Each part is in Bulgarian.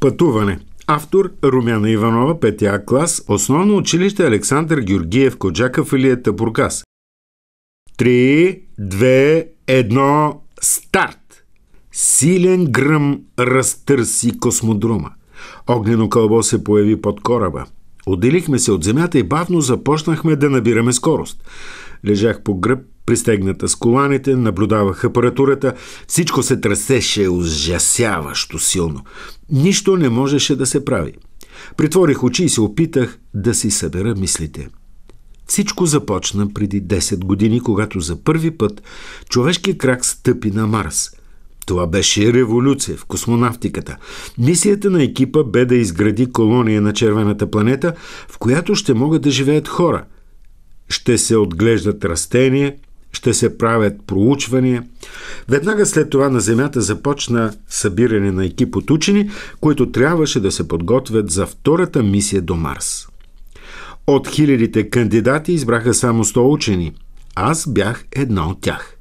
Пътуване. Автор Румяна Иванова, 5 клас, основно училище Александър Георгиев, Коджака, филията Буркас. 3, 2, 1, старт! Силен гръм разтърси космодрома. Огнено кълбо се появи под кораба. Отделихме се от земята и бавно започнахме да набираме скорост. Лежах по гръб, пристегната с коланите, наблюдавах апаратурата. Всичко се трасеше ужасяващо силно. Нищо не можеше да се прави. Притворих очи и се опитах да си събера мислите. Всичко започна преди 10 години, когато за първи път човешкият крак стъпи на Марс – това беше революция в космонавтиката. Мисията на екипа бе да изгради колония на червената планета, в която ще могат да живеят хора. Ще се отглеждат растения, ще се правят проучвания. Веднага след това на Земята започна събиране на екип от учени, които трябваше да се подготвят за втората мисия до Марс. От хилядите кандидати избраха само 100 учени. Аз бях една от тях.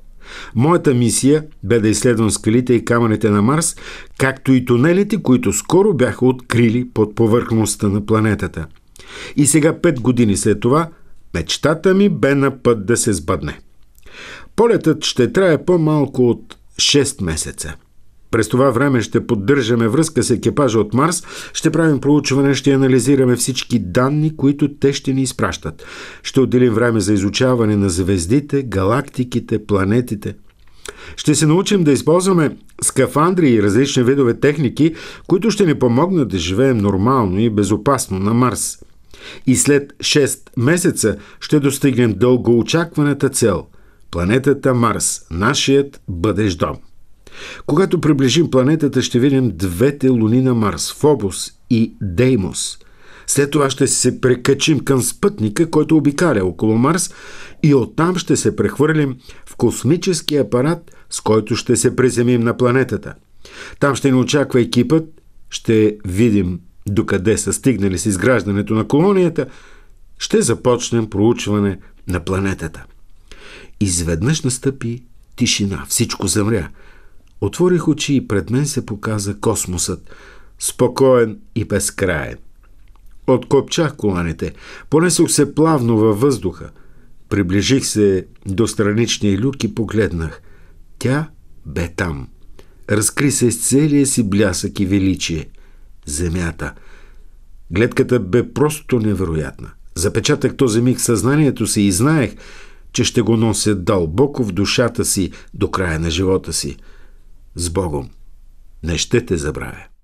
Моята мисия бе да изследвам скалите и камъните на Марс, както и тунелите, които скоро бяха открили под повърхността на планетата. И сега, пет години след това, мечтата ми бе на път да се сбъдне. Полетът ще трае по-малко от 6 месеца – през това време ще поддържаме връзка с екипажа от Марс, ще правим проучване, ще анализираме всички данни, които те ще ни изпращат. Ще отделим време за изучаване на звездите, галактиките, планетите. Ще се научим да използваме скафандри и различни видове техники, които ще ни помогнат да живеем нормално и безопасно на Марс. И след 6 месеца ще достигнем дългоочакваната цел – планетата Марс, нашият бъдещ дом. Когато приближим планетата, ще видим двете луни на Марс – Фобос и Деймос. След това ще се прекачим към спътника, който обикаля около Марс и оттам ще се прехвърлим в космически апарат, с който ще се приземим на планетата. Там ще ни очаква екипът, ще видим докъде са стигнали с изграждането на колонията, ще започнем проучване на планетата. Изведнъж настъпи тишина, всичко замря – Отворих очи и пред мен се показа космосът, спокоен и безкраен. Откопчах коланите, понесох се плавно във въздуха. Приближих се до страничния люк и погледнах. Тя бе там. Разкри се с целия си блясък и величие. Земята. Гледката бе просто невероятна. Запечатах този миг съзнанието си и знаех, че ще го нося дълбоко в душата си до края на живота си – с Богом. Не ще те забравя.